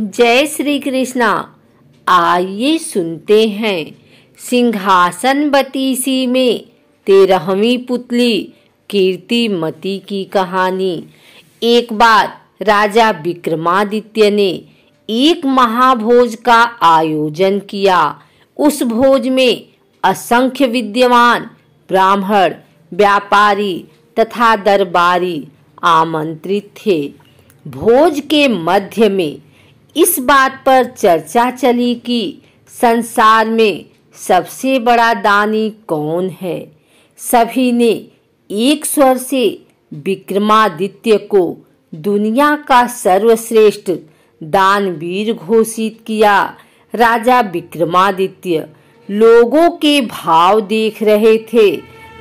जय श्री कृष्णा आइए सुनते हैं सिंहासन बतीसी में तेरहवीं पुतली कीर्तिमती की कहानी एक बार राजा विक्रमादित्य ने एक महाभोज का आयोजन किया उस भोज में असंख्य विद्यमान ब्राह्मण व्यापारी तथा दरबारी आमंत्रित थे भोज के मध्य में इस बात पर चर्चा चली कि संसार में सबसे बड़ा दानी कौन है सभी ने एक स्वर से विक्रमादित्य को दुनिया का सर्वश्रेष्ठ दानवीर घोषित किया राजा विक्रमादित्य लोगों के भाव देख रहे थे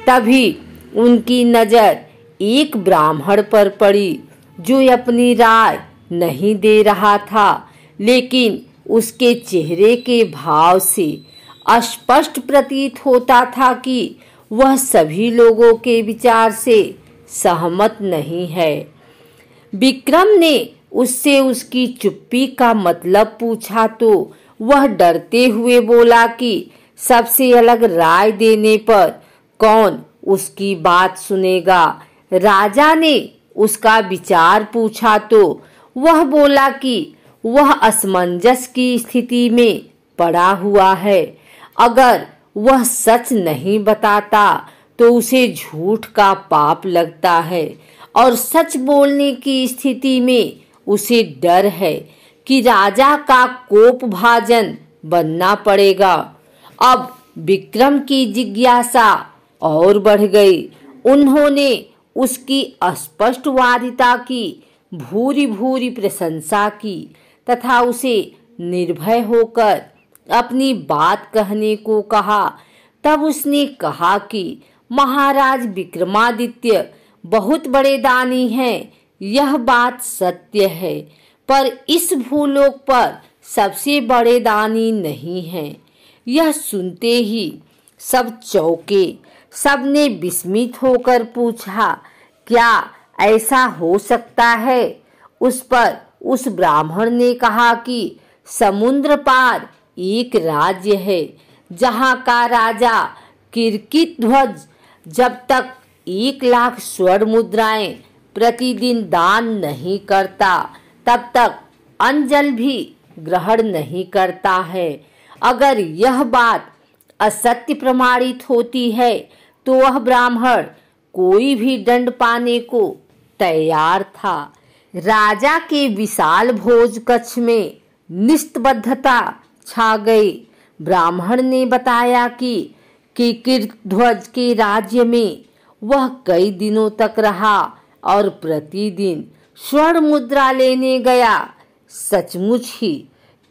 तभी उनकी नज़र एक ब्राह्मण पर पड़ी जो अपनी राय नहीं दे रहा था लेकिन उसके चेहरे के भाव से अस्पष्ट प्रतीत होता था कि वह सभी लोगों के विचार से सहमत नहीं है विक्रम ने उससे उसकी चुप्पी का मतलब पूछा तो वह डरते हुए बोला कि सबसे अलग राय देने पर कौन उसकी बात सुनेगा राजा ने उसका विचार पूछा तो वह बोला कि वह असमंजस की स्थिति में पड़ा हुआ है अगर वह सच नहीं बताता तो उसे झूठ का पाप लगता है और सच बोलने की स्थिति में उसे डर है कि राजा का कोप भाजन बनना पड़ेगा अब विक्रम की जिज्ञासा और बढ़ गई उन्होंने उसकी अस्पष्टवादिता की भूरी भूरी प्रशंसा की तथा उसे निर्भय होकर अपनी बात कहने को कहा तब उसने कहा कि महाराज विक्रमादित्य बहुत बड़े दानी हैं यह बात सत्य है पर इस भूलोक पर सबसे बड़े दानी नहीं हैं यह सुनते ही सब चौके सब ने विस्मित होकर पूछा क्या ऐसा हो सकता है उस पर उस ब्राह्मण ने कहा कि समुद्र पार एक राज्य है जहाँ का राजा किरकित ध्वज जब तक एक लाख स्वर्ण मुद्राएं प्रतिदिन दान नहीं करता तब तक अंजल भी ग्रहण नहीं करता है अगर यह बात असत्य प्रमाणित होती है तो वह ब्राह्मण कोई भी दंड पाने को तैयार था राजा के विशाल भोज कक्ष में निस्तबद्धता छा गई ब्राह्मण ने बताया कि ध्वज के राज्य में वह कई दिनों तक रहा और प्रतिदिन स्वर्ण मुद्रा लेने गया सचमुच ही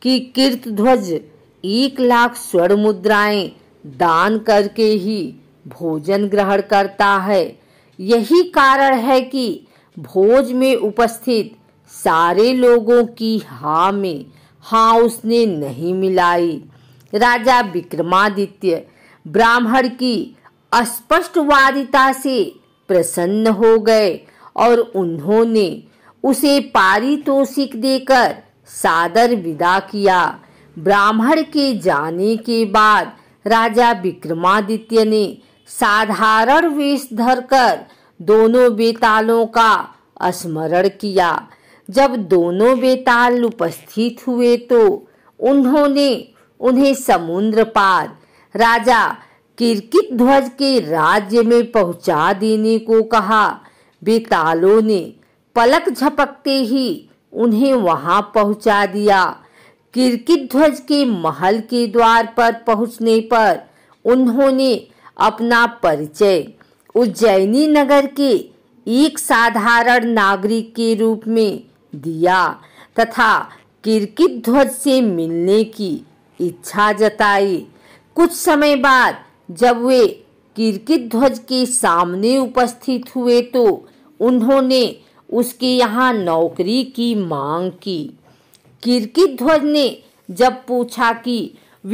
कि ध्वज एक लाख स्वर्ण मुद्राएं दान करके ही भोजन ग्रहण करता है यही कारण है कि भोज में उपस्थित सारे लोगों की हा में हा उसने नहीं मिलाई राजा विक्रमादित्य ब्राह्मण की अस्पष्टवादिता से प्रसन्न हो गए और उन्होंने उसे पारितोषिक देकर सादर विदा किया ब्राह्मण के जाने के बाद राजा विक्रमादित्य ने साधारण वेश धरकर दोनों बेतालों का स्मरण किया जब दोनों बेताल उपस्थित हुए तो उन्होंने उन्हें समुद्र पार राजा किरकित ध्वज के राज्य में पहुंचा देने को कहा बेतालों ने पलक झपकते ही उन्हें वहां पहुंचा दिया किरकित ध्वज के महल के द्वार पर पहुंचने पर उन्होंने अपना परिचय उज्जैनी नगर के एक साधारण नागरिक के रूप में दिया तथा किरकित ध्वज से मिलने की इच्छा जताई कुछ समय बाद जब वे किरकित ध्वज के सामने उपस्थित हुए तो उन्होंने उसके यहाँ नौकरी की मांग की किरकित ध्वज ने जब पूछा कि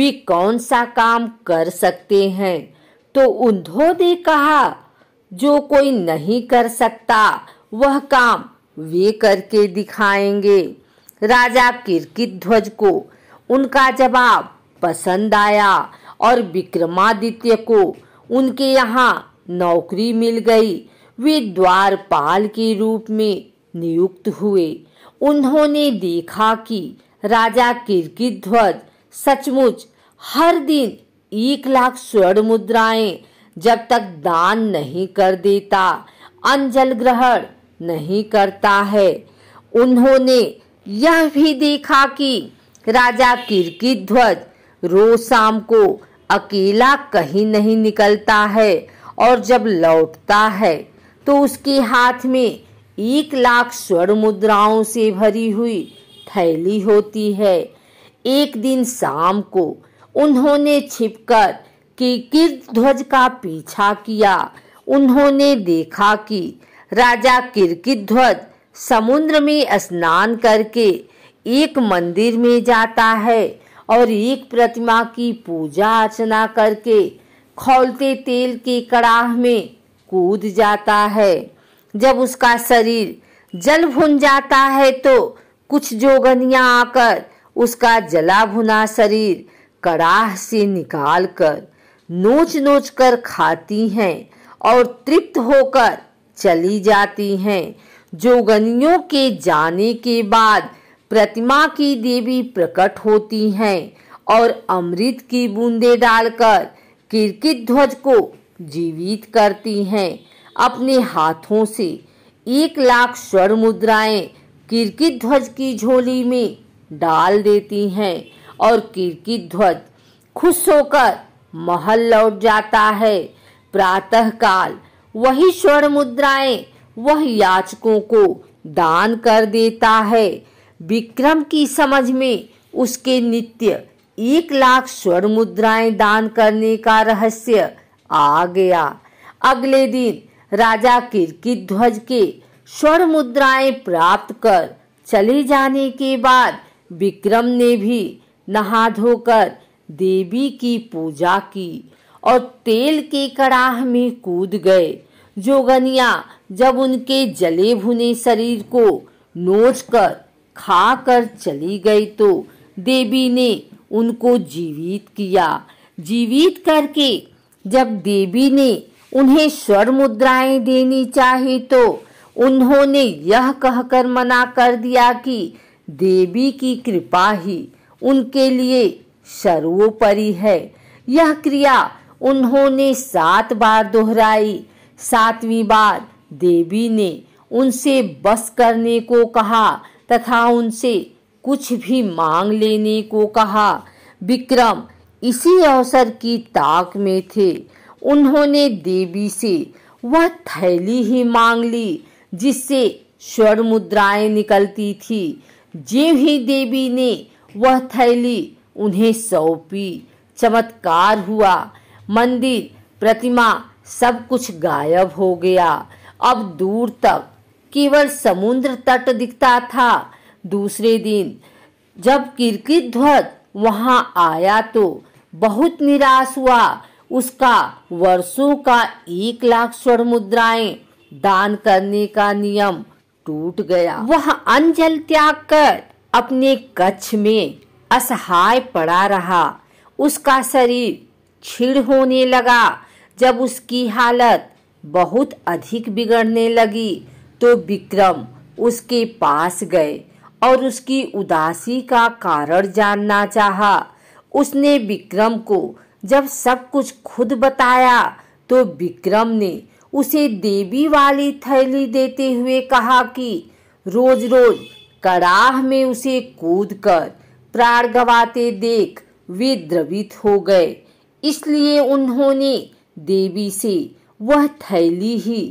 वे कौन सा काम कर सकते हैं तो उन्होंने कहा जो कोई नहीं कर सकता वह काम वे करके दिखाएंगे राजा किरकित ध्वज को उनका जवाब पसंद आया और विक्रमादित्य को उनके यहाँ नौकरी मिल गई वे द्वारपाल के रूप में नियुक्त हुए उन्होंने देखा कि राजा किरकित ध्वज सचमुच हर दिन एक लाख स्वर्ण मुद्राएं जब तक दान नहीं कर देता अंजल ग्रहण नहीं करता है उन्होंने यह भी देखा कि राजा किरकी ध्वज रोज शाम को अकेला कहीं नहीं निकलता है और जब लौटता है तो उसके हाथ में एक लाख स्वर्ण मुद्राओं से भरी हुई थैली होती है एक दिन शाम को उन्होंने छिपकर कि ध्वज का पीछा किया उन्होंने देखा कि राजा किरकित ध्वज समुद्र में स्नान करके एक मंदिर में जाता है और एक प्रतिमा की पूजा अर्चना करके खौलते तेल के कड़ाह में कूद जाता है जब उसका शरीर जल भुन जाता है तो कुछ जोगनियाँ आकर उसका जला भुना शरीर कड़ाह से निकाल कर नोच नोच कर खाती हैं और तृप्त होकर चली जाती हैं जोगनियों के जाने के बाद प्रतिमा की देवी प्रकट होती हैं और अमृत की बूंदे डालकर किरकित ध्वज को जीवित करती हैं अपने हाथों से एक लाख स्वर मुद्राएं किरकित ध्वज की झोली में डाल देती हैं और किरकित ध्वज खुश होकर महल लौट जाता है प्रातः काल वही स्वर्ण मुद्राएं वह याचकों को दान कर देता है विक्रम की समझ में उसके नित्य एक लाख स्वर्ण मुद्राएं दान करने का रहस्य आ गया अगले दिन राजा किरकित ध्वज के स्वर्ण मुद्राएं प्राप्त कर चले जाने के बाद विक्रम ने भी नहा धोकर देवी की पूजा की और तेल के कड़ाह में कूद गए जोगनिया जब उनके जले भुने शरीर को नोच कर खा कर चली गई तो देवी ने उनको जीवित किया जीवित करके जब देवी ने उन्हें स्वर मुद्राएं देनी चाहिए तो उन्होंने यह कहकर मना कर दिया कि देवी की कृपा ही उनके लिए सर्वोपरि है यह क्रिया उन्होंने सात बार दोहराई सातवीं बार देवी ने उनसे बस करने को कहा तथा उनसे कुछ भी मांग लेने को कहा विक्रम इसी अवसर की ताक में थे उन्होंने देवी से वह थैली ही मांग ली जिससे स्वर मुद्राएं निकलती थी जे ही देवी ने वह थैली उन्हें सौंपी चमत्कार हुआ मंदिर प्रतिमा सब कुछ गायब हो गया अब दूर तक केवल समुद्र तट दिखता था दूसरे दिन जब किरकित ध्वज वहां आया तो बहुत निराश हुआ उसका वर्षों का एक लाख स्वर्ण मुद्राएं दान करने का नियम टूट गया वह अंजल त्याग कर अपने कच्छ में असहाय पड़ा रहा उसका शरीर छिड़ होने लगा जब उसकी हालत बहुत अधिक बिगड़ने लगी तो विक्रम उसके पास गए और उसकी उदासी का कारण जानना चाहा। उसने विक्रम को जब सब कुछ खुद बताया तो विक्रम ने उसे देवी वाली थैली देते हुए कहा कि रोज रोज कड़ाह में उसे कूद कर प्राण गवाते देख वे द्रवित हो गए इसलिए उन्होंने देवी से वह थैली ही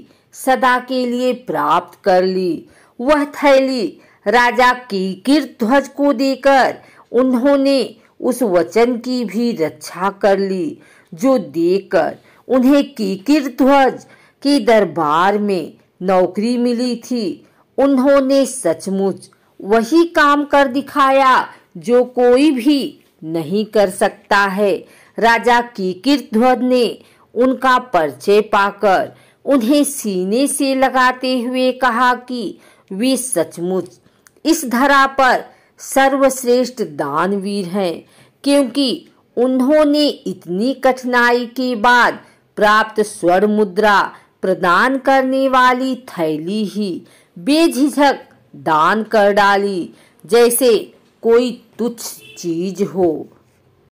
सदा के लिए प्राप्त कर ली वह थैली राजा कीकिर ध्वज को देकर उन्होंने उस वचन की भी रक्षा कर ली जो देकर उन्हें कीकिर ध्वज के दरबार में नौकरी मिली थी उन्होंने सचमुच वही काम कर दिखाया जो कोई भी नहीं कर सकता है राजा ध्वज ने उनका परिचय पाकर उन्हें सीने से लगाते हुए कहा कि वे सचमुच इस धरा पर सर्वश्रेष्ठ दानवीर हैं क्योंकि उन्होंने इतनी कठिनाई के बाद प्राप्त स्वर्ण मुद्रा प्रदान करने वाली थैली ही बेझिझक दान कर डाली जैसे कोई तुच्छ चीज हो